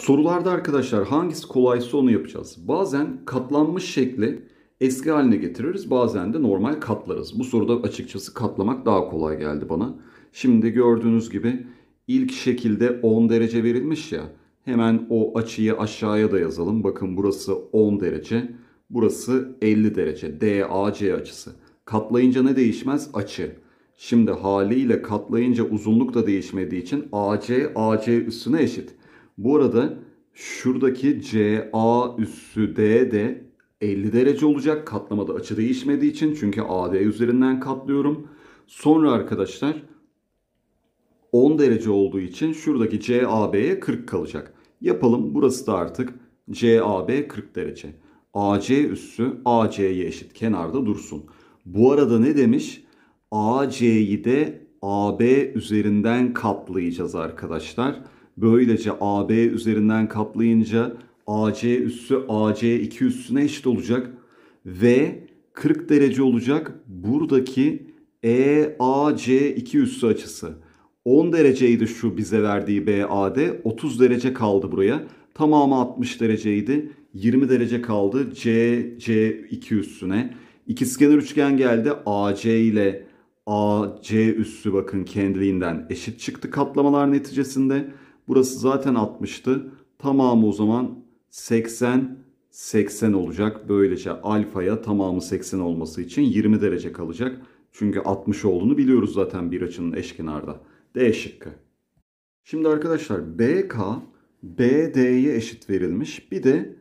Sorularda arkadaşlar hangisi kolaysa onu yapacağız. Bazen katlanmış şekli eski haline getiririz. Bazen de normal katlarız. Bu soruda açıkçası katlamak daha kolay geldi bana. Şimdi gördüğünüz gibi ilk şekilde 10 derece verilmiş ya. Hemen o açıyı aşağıya da yazalım. Bakın burası 10 derece. Burası 50 derece. DAC açısı. Katlayınca ne değişmez? Açı. Şimdi haliyle katlayınca uzunluk da değişmediği için AC, AC üstüne eşit. Bu arada şuradaki CA üssü D de 50 derece olacak. Katlamada açı değişmediği için. Çünkü AD üzerinden katlıyorum. Sonra arkadaşlar 10 derece olduğu için şuradaki CAB'ye 40 kalacak. Yapalım. Burası da artık CAB 40 derece. AC üssü AC'ye eşit. Kenarda dursun. Bu arada ne demiş? AC'yi de AB üzerinden katlayacağız arkadaşlar böylece AB üzerinden katlayınca AC üssü AC2 üssüne eşit olacak ve 40 derece olacak buradaki EAC2 üssü açısı. 10 dereceydi şu bize verdiği BAD. 30 derece kaldı buraya. Tamamı 60 dereceydi. 20 derece kaldı CC2 üssüne. İkizkenar üçgen geldi. AC ile AC üssü bakın kendiliğinden eşit çıktı katlamalar neticesinde. Burası zaten 60'tı. Tamamı o zaman 80 80 olacak. Böylece alfaya tamamı 80 olması için 20 derece kalacak. Çünkü 60 olduğunu biliyoruz zaten bir açının eşkenarda. D şıkkı. Şimdi arkadaşlar BK BD'ye eşit verilmiş. Bir de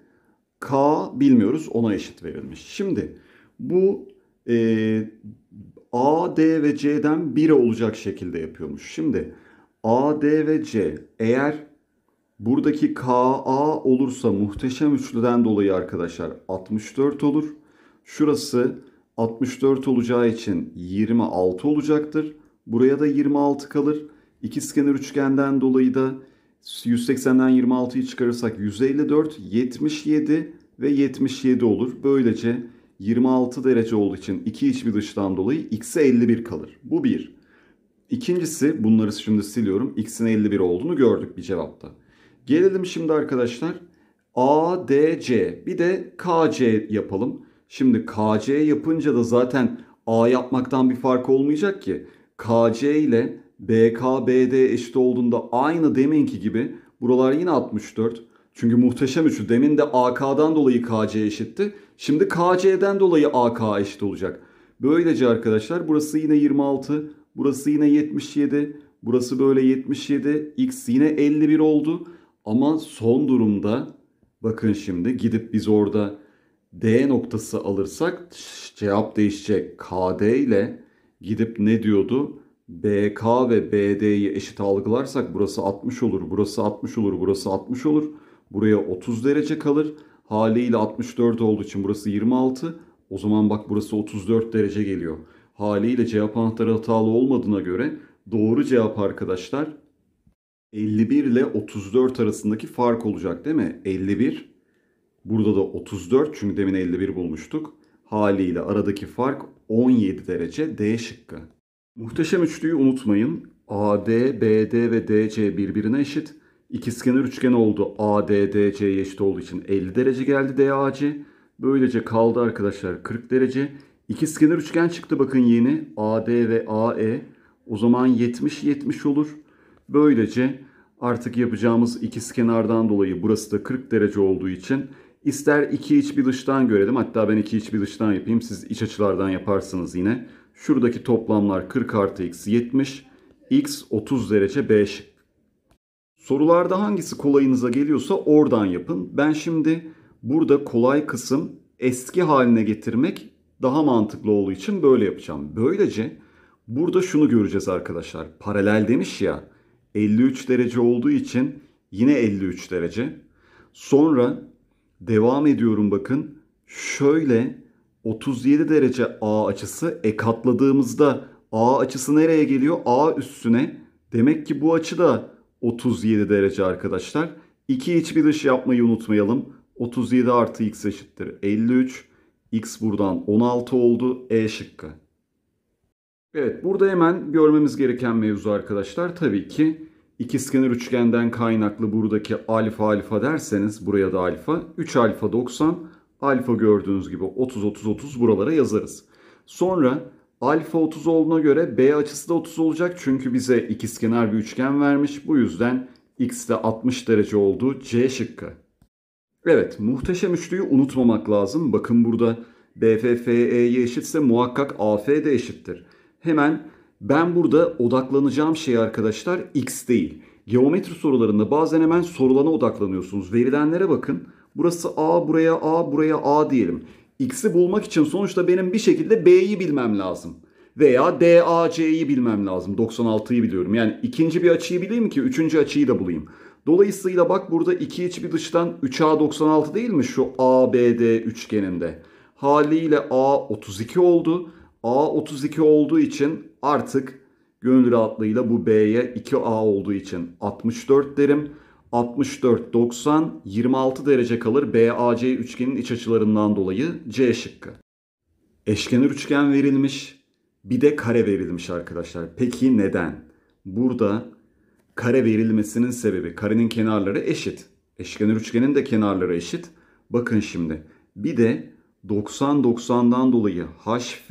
K bilmiyoruz ona eşit verilmiş. Şimdi bu e, A, ve C'den 1'e olacak şekilde yapıyormuş. Şimdi A, D ve C. Eğer buradaki K, A olursa muhteşem üçlüden dolayı arkadaşlar 64 olur. Şurası 64 olacağı için 26 olacaktır. Buraya da 26 kalır. İkizkenar üçgenden dolayı da 180'den 26'yı çıkarırsak 154, 77 ve 77 olur. Böylece 26 derece olduğu için iki iç bir dıştan dolayı x'e 51 kalır. Bu bir. İkincisi bunları şimdi siliyorum. X'in 51 olduğunu gördük bir cevapta. Gelelim şimdi arkadaşlar. A, D, C. Bir de K, C yapalım. Şimdi K, C yapınca da zaten A yapmaktan bir fark olmayacak ki. K, C ile B, K, B, D eşit olduğunda aynı deminki gibi buralar yine 64. Çünkü muhteşem üçlü. Demin de AK'dan dolayı KC eşitti. Şimdi KC'den dolayı AK eşit olacak. Böylece arkadaşlar burası yine 26. Burası yine 77. Burası böyle 77. X yine 51 oldu. Ama son durumda bakın şimdi gidip biz orada D noktası alırsak cevap değişecek. KD ile gidip ne diyordu? BK ve BD'yi eşit algılarsak burası 60 olur, burası 60 olur, burası 60 olur. Buraya 30 derece kalır. Haliyle 64 olduğu için burası 26. O zaman bak burası 34 derece geliyor. Haliyle cevap anahtarı hatalı olmadığına göre doğru cevap arkadaşlar 51 ile 34 arasındaki fark olacak değil mi? 51 burada da 34 çünkü demin 51 bulmuştuk. Haliyle aradaki fark 17 derece D şıkkı. Muhteşem üçlüyü unutmayın. AD, BD ve DC birbirine eşit. İkizkenar üçgen oldu. AD, ADDC'ye eşit olduğu için 50 derece geldi DAC. Böylece kaldı arkadaşlar 40 derece. İkizkenar üçgen çıktı bakın yeni. AD ve AE. O zaman 70-70 olur. Böylece artık yapacağımız ikizkenardan dolayı burası da 40 derece olduğu için ister iki iç bir dıştan görelim. Hatta ben iki iç bir dıştan yapayım. Siz iç açılardan yaparsınız yine. Şuradaki toplamlar 40 artı x 70. X 30 derece B Sorularda hangisi kolayınıza geliyorsa oradan yapın. Ben şimdi burada kolay kısım eski haline getirmek daha mantıklı olduğu için böyle yapacağım. Böylece burada şunu göreceğiz arkadaşlar. Paralel demiş ya 53 derece olduğu için yine 53 derece. Sonra devam ediyorum bakın. Şöyle 37 derece A açısı e katladığımızda A açısı nereye geliyor? A üstüne. Demek ki bu açı da 37 derece arkadaşlar. İki iç bir dış yapmayı unutmayalım. 37 artı x eşittir 53. X buradan 16 oldu. E şıkkı. Evet burada hemen görmemiz gereken mevzu arkadaşlar tabii ki ikizkenar üçgenden kaynaklı buradaki alfa alfa derseniz buraya da alfa 3 alfa 90 alfa gördüğünüz gibi 30 30 30 buralara yazarız. Sonra alfa 30 olduğuna göre b açısı da 30 olacak çünkü bize ikizkenar bir üçgen vermiş. Bu yüzden x de 60 derece oldu c şıkkı. Evet, muhteşem üçlüyü unutmamak lazım. Bakın burada BFFE'ye eşitse muhakkak AF de eşittir. Hemen ben burada odaklanacağım şey arkadaşlar X değil. Geometri sorularında bazen hemen sorulana odaklanıyorsunuz. Verilenlere bakın. Burası A, buraya A, buraya A diyelim. X'i bulmak için sonuçta benim bir şekilde B'yi bilmem lazım. Veya DAC'yi bilmem lazım. 96'yı biliyorum. Yani ikinci bir açıyı bileyim ki üçüncü açıyı da bulayım. Dolayısıyla bak burada 2 iç bir dıştan 3A96 değil mi şu ABD üçgeninde? Haliyle A 32 oldu. A 32 olduğu için artık gönül rahatlığıyla bu B'ye 2A olduğu için 64 derim. 64, 90, 26 derece kalır BAC üçgenin iç açılarından dolayı C şıkkı. Eşkenar üçgen verilmiş bir de kare verilmiş arkadaşlar. Peki neden? Burada kare verilmesinin sebebi. Karenin kenarları eşit. Eşkenar üçgenin de kenarları eşit. Bakın şimdi. Bir de 90-90'dan dolayı HF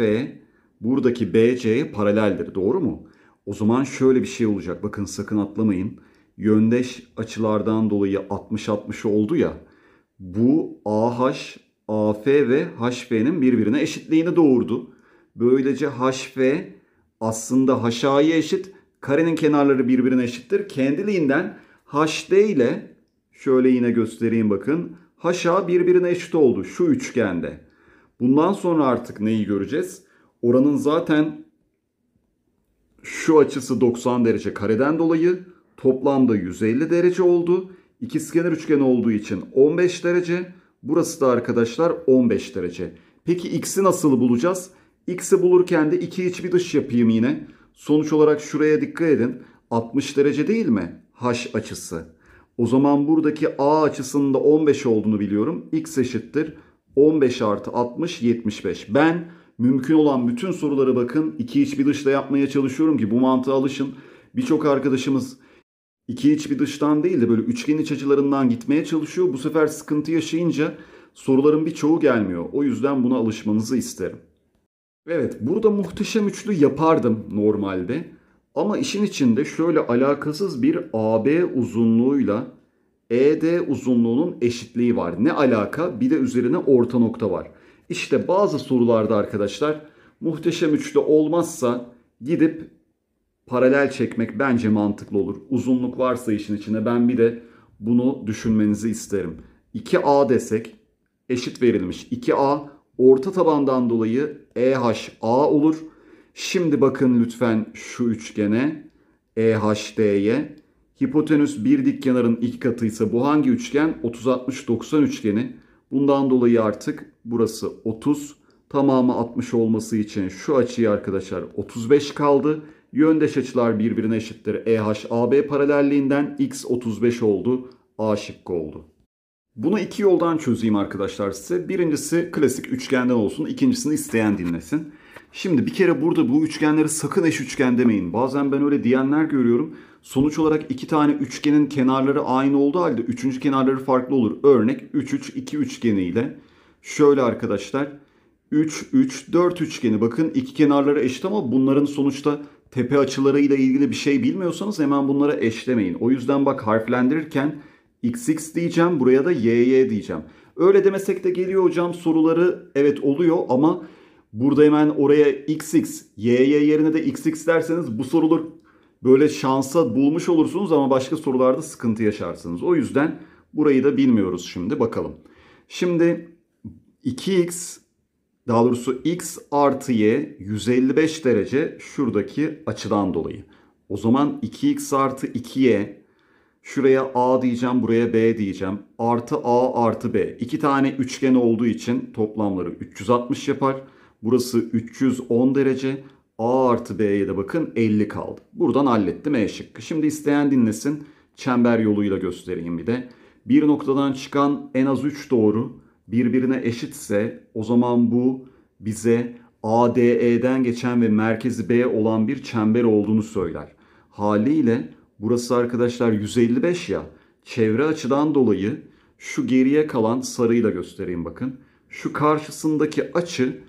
buradaki BC'ye paraleldir. Doğru mu? O zaman şöyle bir şey olacak. Bakın sakın atlamayın. Yöndeş açılardan dolayı 60-60 oldu ya. Bu AH, AF ve HF'nin birbirine eşitliğini doğurdu. Böylece HF aslında HA'ya eşit Karenin kenarları birbirine eşittir. Kendiliğinden HD ile şöyle yine göstereyim bakın. Haşa birbirine eşit oldu şu üçgende. Bundan sonra artık neyi göreceğiz? Oranın zaten şu açısı 90 derece kareden dolayı toplamda 150 derece oldu. İkizkenar üçgen olduğu için 15 derece. Burası da arkadaşlar 15 derece. Peki x'i nasıl bulacağız? X'i bulurken de iki iç bir dış yapayım yine. Sonuç olarak şuraya dikkat edin. 60 derece değil mi? H açısı. O zaman buradaki A açısının da 15 olduğunu biliyorum. X eşittir. 15 artı 60 75. Ben mümkün olan bütün soruları bakın. iki iç bir dışla yapmaya çalışıyorum ki bu mantığa alışın. Birçok arkadaşımız iki iç bir dıştan değil de böyle üçgen iç açılarından gitmeye çalışıyor. Bu sefer sıkıntı yaşayınca soruların birçoğu gelmiyor. O yüzden buna alışmanızı isterim. Evet burada muhteşem üçlü yapardım normalde. Ama işin içinde şöyle alakasız bir AB uzunluğuyla ED uzunluğunun eşitliği var. Ne alaka? Bir de üzerine orta nokta var. İşte bazı sorularda arkadaşlar muhteşem üçlü olmazsa gidip paralel çekmek bence mantıklı olur. Uzunluk varsa işin içine ben bir de bunu düşünmenizi isterim. 2A desek eşit verilmiş. 2A orta tabandan dolayı EHA olur. Şimdi bakın lütfen şu üçgene EHD'ye. Hipotenüs bir dik kenarın iki katıysa bu hangi üçgen? 30-60-90 üçgeni. Bundan dolayı artık burası 30. Tamamı 60 olması için şu açıyı arkadaşlar 35 kaldı. Yöndeş açılar birbirine eşittir. EHAB paralelliğinden X 35 oldu. A şıkkı oldu. Bunu iki yoldan çözeyim arkadaşlar size. Birincisi klasik üçgenden olsun. ikincisini isteyen dinlesin. Şimdi bir kere burada bu üçgenleri sakın eş üçgen demeyin. Bazen ben öyle diyenler görüyorum. Sonuç olarak iki tane üçgenin kenarları aynı olduğu halde üçüncü kenarları farklı olur. Örnek 3-3-2 üçgeniyle. Şöyle arkadaşlar. 3-3-4 üçgeni bakın iki kenarları eşit ama bunların sonuçta tepe açılarıyla ilgili bir şey bilmiyorsanız hemen bunlara eşlemeyin. O yüzden bak harflendirirken XX diyeceğim. Buraya da YY diyeceğim. Öyle demesek de geliyor hocam soruları. Evet oluyor ama burada hemen oraya XX, YY yerine de XX derseniz bu sorulur böyle şansa bulmuş olursunuz ama başka sorularda sıkıntı yaşarsınız. O yüzden burayı da bilmiyoruz şimdi bakalım. Şimdi 2x daha doğrusu x artı y 155 derece şuradaki açıdan dolayı. O zaman 2x artı 2y Şuraya A diyeceğim, buraya B diyeceğim. Artı A artı B. İki tane üçgen olduğu için toplamları 360 yapar. Burası 310 derece. A artı B'ye de bakın 50 kaldı. Buradan hallettim E şıkkı. Şimdi isteyen dinlesin. Çember yoluyla göstereyim bir de. Bir noktadan çıkan en az 3 doğru birbirine eşitse o zaman bu bize ADE'den geçen ve merkezi B olan bir çember olduğunu söyler. Haliyle burası arkadaşlar 155 ya çevre açıdan dolayı şu geriye kalan sarıyla göstereyim bakın. Şu karşısındaki açı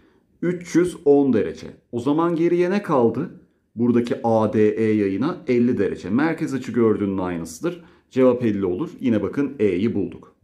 310 derece. O zaman geriye ne kaldı? Buradaki ADE yayına 50 derece. Merkez açı gördüğünün aynısıdır. Cevap 50 olur. Yine bakın E'yi bulduk.